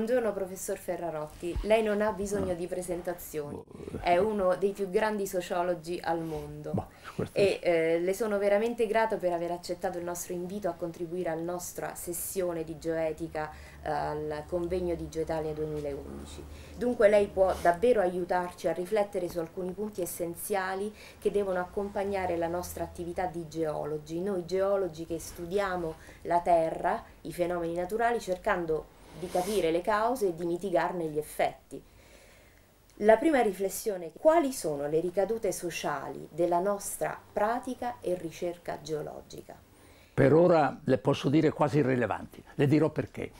Buongiorno professor Ferrarotti, lei non ha bisogno no. Ah. di presentazioni, boh. è uno dei più grandi sociologi al mondo bah, e eh, le sono veramente grato per aver accettato il nostro invito a contribuire alla nostra sessione di geoetica eh, al convegno di Geoitalia 2011. Dunque lei può davvero aiutarci a riflettere su alcuni punti essenziali che devono accompagnare la nostra attività di geologi, noi geologi che studiamo la Terra, i fenomeni naturali cercando di capire le cause e di mitigarne gli effetti. La prima riflessione è quali sono le ricadute sociali della nostra pratica e ricerca geologica? Per ora le posso dire quasi irrilevanti, le dirò perché.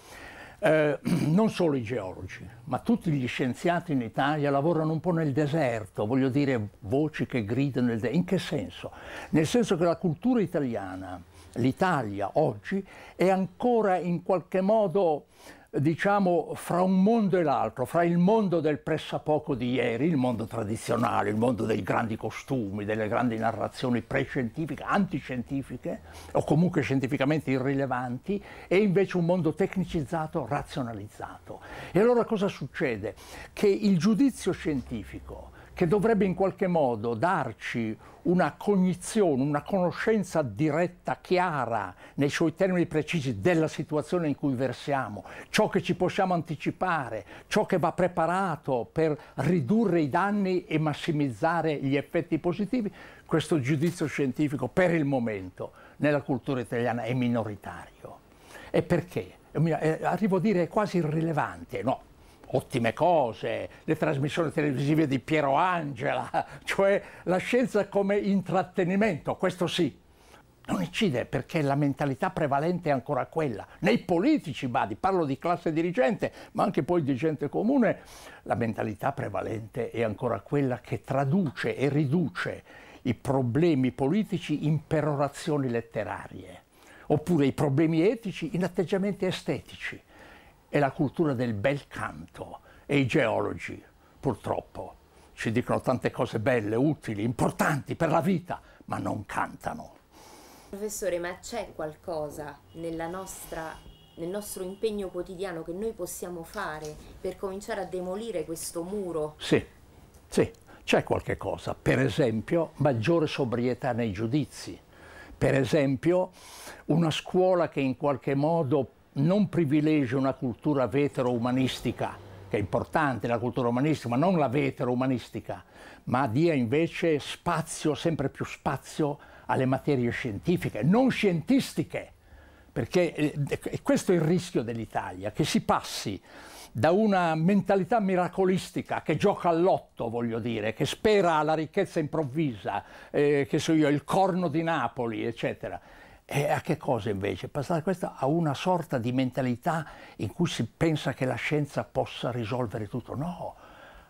Eh, non solo i geologi, ma tutti gli scienziati in Italia lavorano un po' nel deserto, voglio dire voci che gridano. In che senso? Nel senso che la cultura italiana, l'Italia oggi, è ancora in qualche modo diciamo, fra un mondo e l'altro, fra il mondo del pressapoco di ieri, il mondo tradizionale, il mondo dei grandi costumi, delle grandi narrazioni prescientifiche, antiscientifiche o comunque scientificamente irrilevanti, e invece un mondo tecnicizzato, razionalizzato. E allora cosa succede? Che il giudizio scientifico, che dovrebbe in qualche modo darci una cognizione, una conoscenza diretta, chiara, nei suoi termini precisi, della situazione in cui versiamo, ciò che ci possiamo anticipare, ciò che va preparato per ridurre i danni e massimizzare gli effetti positivi, questo giudizio scientifico per il momento nella cultura italiana è minoritario. E perché? Eh, arrivo a dire è quasi irrilevante, no, ottime cose, le trasmissioni televisive di Piero Angela, cioè la scienza come intrattenimento, questo sì. Non incide perché la mentalità prevalente è ancora quella. Nei politici, badi, parlo di classe dirigente, ma anche poi di gente comune, la mentalità prevalente è ancora quella che traduce e riduce i problemi politici in perorazioni letterarie, oppure i problemi etici in atteggiamenti estetici è la cultura del bel canto e i geologi, purtroppo, ci dicono tante cose belle, utili, importanti per la vita, ma non cantano. Professore, ma c'è qualcosa nostra, nel nostro impegno quotidiano che noi possiamo fare per cominciare a demolire questo muro? Sì, sì, c'è qualche cosa. Per esempio, maggiore sobrietà nei giudizi. Per esempio, una scuola che in qualche modo non privilegia una cultura vetero-umanistica, che è importante la cultura umanistica, ma non la vetero-umanistica, ma dia invece spazio, sempre più spazio, alle materie scientifiche, non scientistiche, perché eh, questo è il rischio dell'Italia, che si passi da una mentalità miracolistica che gioca all'otto, voglio dire, che spera alla ricchezza improvvisa, eh, che so io, il corno di Napoli, eccetera, e a che cosa invece? Passare questa a una sorta di mentalità in cui si pensa che la scienza possa risolvere tutto. No,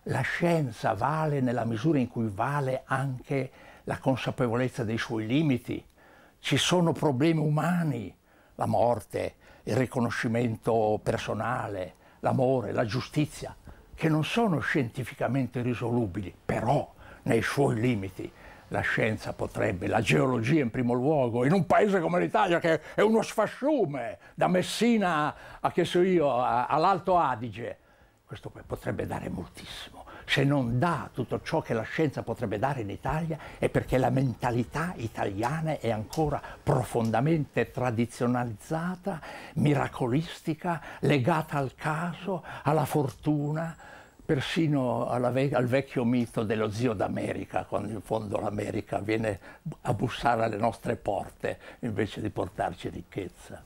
la scienza vale nella misura in cui vale anche la consapevolezza dei suoi limiti. Ci sono problemi umani, la morte, il riconoscimento personale, l'amore, la giustizia, che non sono scientificamente risolubili, però nei suoi limiti la scienza potrebbe, la geologia in primo luogo, in un paese come l'Italia che è uno sfasciume, da Messina a che so io, all'Alto Adige, questo potrebbe dare moltissimo. Se non dà tutto ciò che la scienza potrebbe dare in Italia è perché la mentalità italiana è ancora profondamente tradizionalizzata, miracolistica, legata al caso, alla fortuna, persino ve al vecchio mito dello zio d'America, quando in fondo l'America viene a bussare alle nostre porte invece di portarci ricchezza.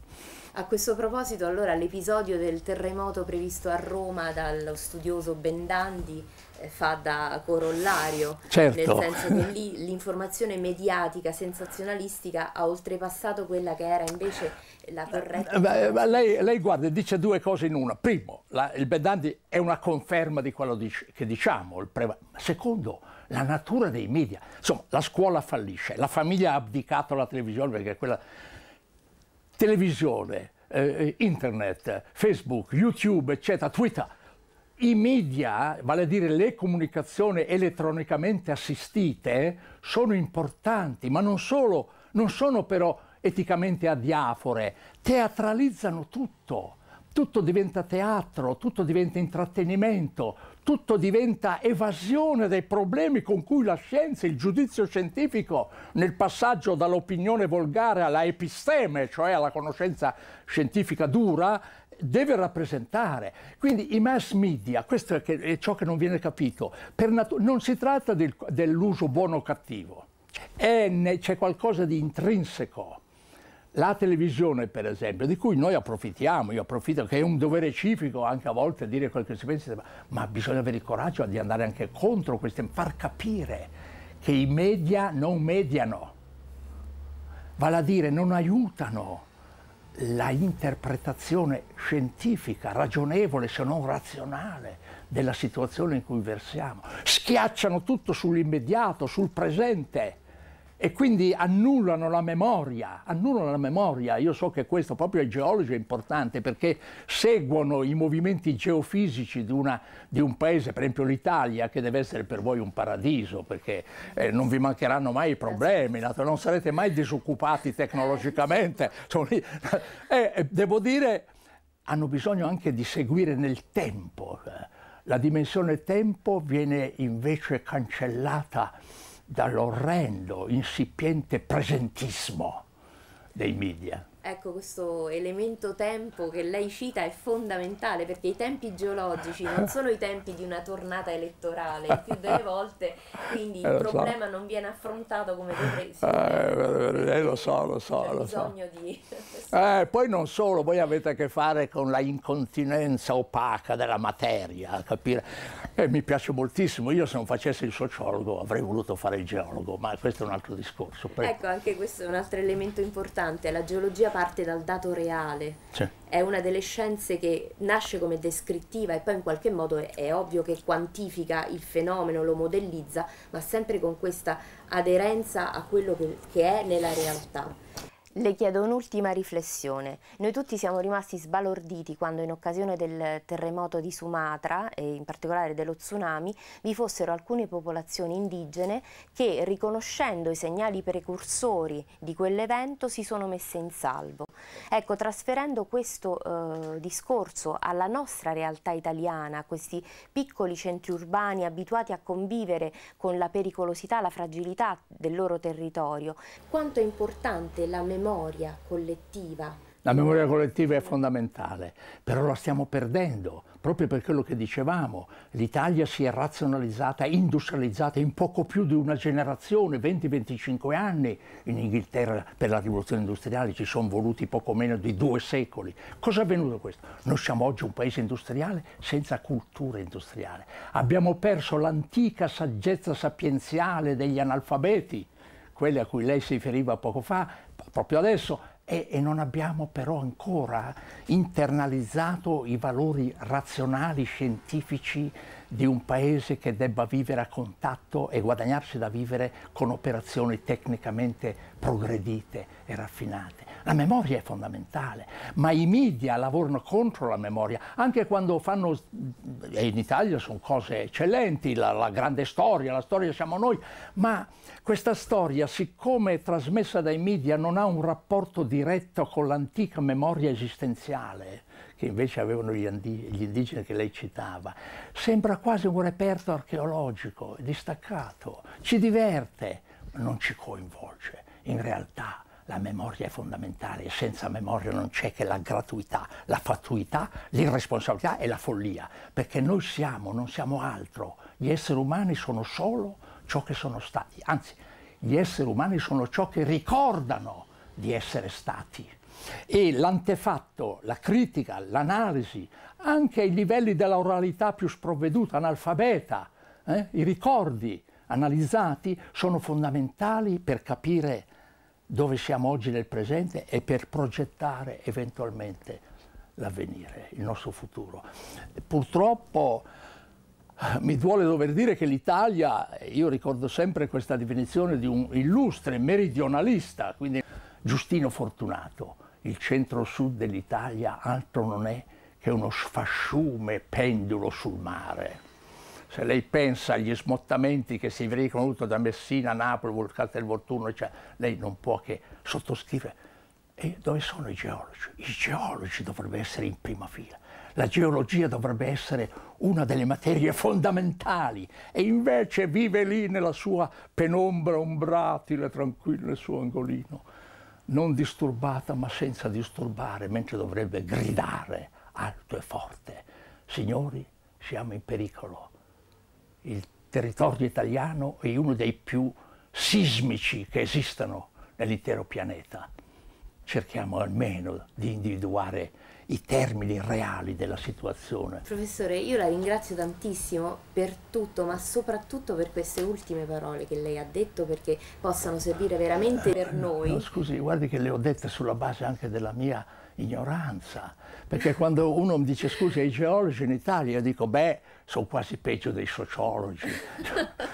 A questo proposito, allora, l'episodio del terremoto previsto a Roma dallo studioso Bendandi eh, fa da corollario, certo. nel senso che lì l'informazione mediatica, sensazionalistica, ha oltrepassato quella che era invece la eh, corretta... Beh, beh, lei, lei, guarda, dice due cose in una. Primo, la, il Bendandi è una conferma di quello di, che diciamo. Secondo, la natura dei media. Insomma, la scuola fallisce, la famiglia ha abdicato alla televisione perché quella televisione, eh, eh, internet, Facebook, YouTube, eccetera, Twitter, i media, vale a dire le comunicazioni elettronicamente assistite, sono importanti, ma non solo, non sono però eticamente adiafore, teatralizzano tutto, tutto diventa teatro, tutto diventa intrattenimento, tutto diventa evasione dei problemi con cui la scienza, il giudizio scientifico nel passaggio dall'opinione volgare alla episteme, cioè alla conoscenza scientifica dura, deve rappresentare. Quindi i mass media, questo è, ciò che non viene capito, non si tratta del, dell'uso buono o cattivo, c'è qualcosa di intrinseco la televisione, per esempio, di cui noi approfittiamo, io approfitto, che è un dovere civico anche a volte dire quello che si pensa, ma bisogna avere il coraggio di andare anche contro queste, far capire che i media non mediano, vale a dire non aiutano la interpretazione scientifica, ragionevole se non razionale, della situazione in cui versiamo, schiacciano tutto sull'immediato, sul presente e quindi annullano la memoria, annullano la memoria. Io so che questo proprio ai geologi è importante perché seguono i movimenti geofisici di, una, di un paese, per esempio l'Italia, che deve essere per voi un paradiso perché eh, non vi mancheranno mai i problemi, non sarete mai disoccupati tecnologicamente. e, eh, eh, devo dire, hanno bisogno anche di seguire nel tempo. La dimensione tempo viene invece cancellata dall'orrendo, insipiente presentismo dei media. Ecco, questo elemento tempo che lei cita è fondamentale perché i tempi geologici non sono i tempi di una tornata elettorale, il più delle volte, quindi eh, il problema so. non viene affrontato come dovrebbe essere. Ah, eh, eh, eh, eh, lo so, lo so. C'è lo bisogno so. di... eh, poi non solo, voi avete a che fare con la incontinenza opaca della materia, capire? Eh, mi piace moltissimo, io se non facessi il sociologo avrei voluto fare il geologo, ma questo è un altro discorso. Prego. Ecco, anche questo è un altro elemento importante, la geologia parte dal dato reale. Sì. È una delle scienze che nasce come descrittiva e poi in qualche modo è, è, ovvio che quantifica il fenomeno, lo modellizza, ma sempre con questa aderenza a quello che, che è nella realtà. Le chiedo un'ultima riflessione. Noi tutti siamo rimasti sbalorditi quando in occasione del terremoto di Sumatra e in particolare dello tsunami vi fossero alcune popolazioni indigene che riconoscendo i segnali precursori di quell'evento si sono messe in salvo. Ecco, trasferendo questo eh, discorso alla nostra realtà italiana, questi piccoli centri urbani abituati a convivere con la pericolosità, la fragilità del loro territorio, quanto è importante la memoria memoria collettiva. La memoria collettiva è fondamentale, però la stiamo perdendo, proprio per quello che dicevamo. L'Italia si è razionalizzata, industrializzata in poco più di una generazione, 20-25 anni. In Inghilterra per la rivoluzione industriale ci sono voluti poco meno di due secoli. Cosa è avvenuto questo? Noi siamo oggi un paese industriale senza cultura industriale. Abbiamo perso l'antica saggezza sapienziale degli analfabeti quelle a cui lei si riferiva poco fa, proprio adesso e, e, non abbiamo però ancora internalizzato i valori razionali, scientifici di un paese che debba vivere a contatto e guadagnarsi da vivere con operazioni tecnicamente progredite e raffinate. La memoria è fondamentale, ma i media lavorano contro la memoria, anche quando fanno, e in Italia sono cose eccellenti, la, la grande storia, la storia siamo noi, ma questa storia, siccome è trasmessa dai media, non ha un rapporto diretto con l'antica memoria esistenziale che invece avevano gli, gli indigeni che lei citava. Sembra quasi un reperto archeologico, distaccato, ci diverte, ma non ci coinvolge. In realtà la memoria è fondamentale, senza memoria non c'è che la gratuità, la fatuità, l'irresponsabilità e la follia, perché noi siamo, non siamo altro, gli esseri umani sono solo ciò che sono stati, anzi gli esseri umani sono ciò che ricordano di essere stati e l'antefatto, la critica, l'analisi, anche ai livelli della oralità più sprovveduta, analfabeta, eh, i ricordi analizzati sono fondamentali per capire dove siamo oggi nel presente e per progettare eventualmente l'avvenire, il nostro futuro. Purtroppo mi duole dover dire che l'Italia, io ricordo sempre questa definizione di un illustre meridionalista, quindi Giustino Fortunato, il centro-sud dell'Italia altro non è che uno sfasciume pendulo sul mare. Se lei pensa agli smottamenti che si verificano da Messina, Napoli, Volcate del Volturno, cioè, lei non può che sottoscrivere. E dove sono i geologi? I geologi dovrebbero essere in prima fila. La geologia dovrebbe essere una delle materie fondamentali e invece vive lì nella sua penombra ombratile, tranquillo, nel suo angolino non disturbata ma senza disturbare, mentre dovrebbe gridare alto e forte, signori siamo in pericolo, il territorio italiano è uno dei più sismici che esistano nell'intero pianeta, cerchiamo almeno di individuare i termini reali della situazione. Professore, io la ringrazio tantissimo per tutto, ma soprattutto per queste ultime parole che lei ha detto perché possano servire veramente per eh, noi. No, scusi, guardi che le ho dette sulla base anche della mia ignoranza, perché quando uno mi dice scusi ai geologi in Italia, io dico beh, sono quasi peggio dei sociologi.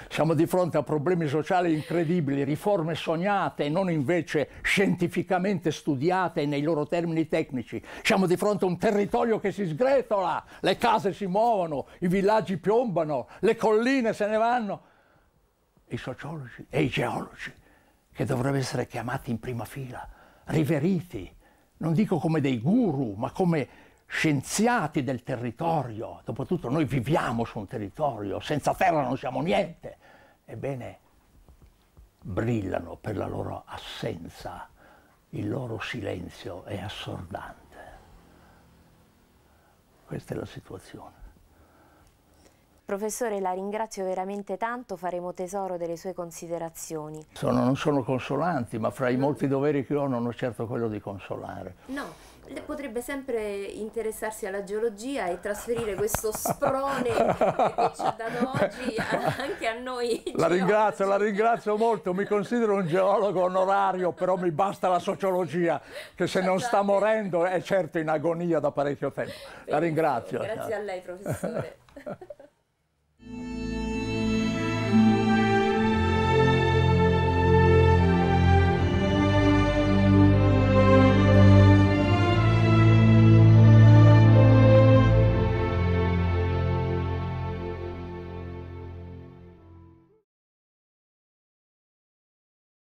Siamo di fronte a problemi sociali incredibili, riforme sognate e non invece scientificamente studiate nei loro termini tecnici. Siamo di fronte a un territorio che si sgretola, le case si muovono, i villaggi piombano, le colline se ne vanno. I sociologi e i geologi, che dovrebbero essere chiamati in prima fila, riveriti, non dico come dei guru, ma come scienziati del territorio, dopotutto noi viviamo su un territorio, senza terra non siamo niente, ebbene brillano per la loro assenza, il loro silenzio è assordante. Questa è la situazione. Professore, la ringrazio veramente tanto, faremo tesoro delle sue considerazioni. Sono, non sono consolanti, ma fra i molti doveri che ho non ho certo quello di consolare. No potrebbe sempre interessarsi alla geologia e trasferire questo sprone che ci ha dato oggi anche a noi. La geologi. ringrazio, la ringrazio molto, mi considero un geologo onorario, però mi basta la sociologia che se non sta esatto. morendo è certo in agonia da parecchio tempo. La ringrazio. Grazie a lei professore.